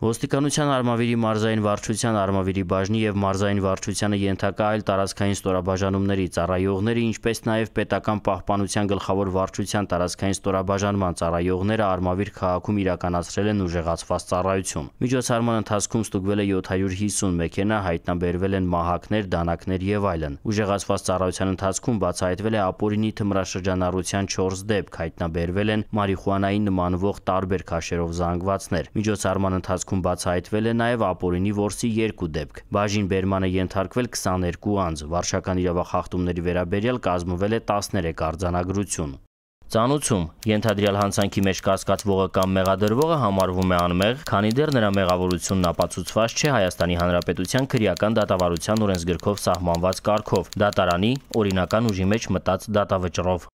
Ոստիկանության արմավիրի մարզային վարչության արմավիրի բաժնի եւ մարզային վարչությանը ենթակա այլ տարածքային ստորաբաժանումների ծառայողները, ինչպես նաեւ պետական պահպանության գլխավոր վարչության տարածքային ստորաբաժանման ծառայողները արմավիր քաղաքում իրականացրել են ուժեղացված ծառայություն։ Միջոցառման ընթացքում ստուգվել է 750 մեքենա, հայտնաբերվել են մահակներ, դանակներ եւ այլն։ Ուժեղացված ծառայության ընթացքում բացահայտվել է ապօրինի թմրաշրջանառության 4 դեպք, հայտնաբերվել են մարիխուանայի նմանվող տարբեր քաշերով զանգվածներ։ Միջոցառման ընթացքում ընթացքում բացահայտվել է նաև ապօրինի ворսի 2 դեպք։ Բաժին բերմանը ենթարկվել 22 անձ, վարշական իրավախախտումների վերաբերյալ կազմվել է 13 արձանագրություն։ Ծանուցում ենթադրյալ հանցանքի մեջ կասկածվողը կամ մեղադրվողը համարվում է անմեղ, քանի դեռ նրա մեղավորությունն ապացուցված չէ Հայաստանի Հանրապետության քրեական դատավարության օրենսգրքով սահմանված կարգով՝ դատարանի օրինական ուժի մեջ մտած դատավճռով։